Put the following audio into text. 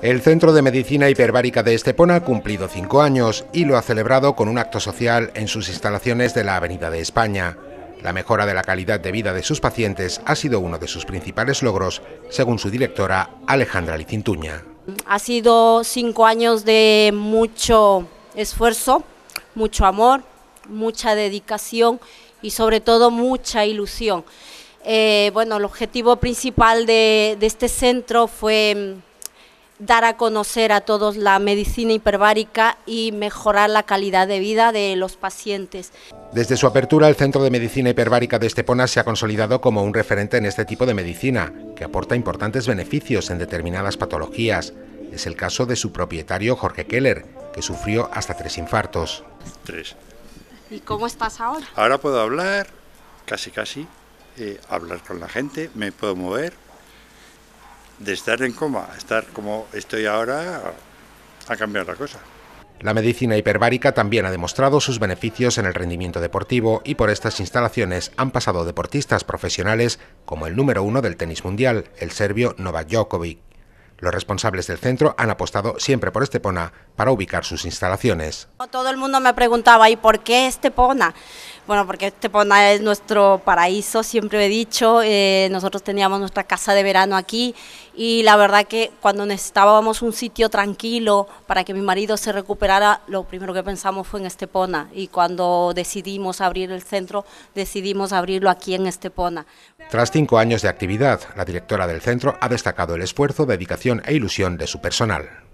El Centro de Medicina Hiperbárica de Estepona ha cumplido cinco años y lo ha celebrado con un acto social en sus instalaciones de la Avenida de España. La mejora de la calidad de vida de sus pacientes ha sido uno de sus principales logros, según su directora Alejandra Licintuña. Ha sido cinco años de mucho esfuerzo, mucho amor, mucha dedicación y sobre todo mucha ilusión. Eh, bueno, el objetivo principal de este centro fue mm, dar a conocer a todos la medicina hiperbárica y mejorar la calidad de vida de los pacientes. Desde su apertura, el Centro de Medicina Hiperbárica de Estepona se ha consolidado como un referente en este tipo de medicina, que aporta importantes beneficios en determinadas patologías. Es el caso de su propietario Jorge Keller, que sufrió hasta tres infartos. Tres. ¿Y cómo estás ahora? Ahora puedo hablar, casi casi, eh, hablar con la gente, me puedo mover, de estar en coma estar como estoy ahora, ha cambiado la cosa. La medicina hiperbárica también ha demostrado sus beneficios en el rendimiento deportivo y por estas instalaciones han pasado deportistas profesionales como el número uno del tenis mundial, el serbio Novak Djokovic. Los responsables del centro han apostado siempre por Estepona para ubicar sus instalaciones. Todo el mundo me preguntaba, ¿y por qué Estepona? Bueno, porque Estepona es nuestro paraíso, siempre he dicho. Eh, nosotros teníamos nuestra casa de verano aquí y la verdad que cuando necesitábamos un sitio tranquilo para que mi marido se recuperara, lo primero que pensamos fue en Estepona y cuando decidimos abrir el centro, decidimos abrirlo aquí en Estepona. Tras cinco años de actividad, la directora del centro ha destacado el esfuerzo, dedicación e ilusión de su personal.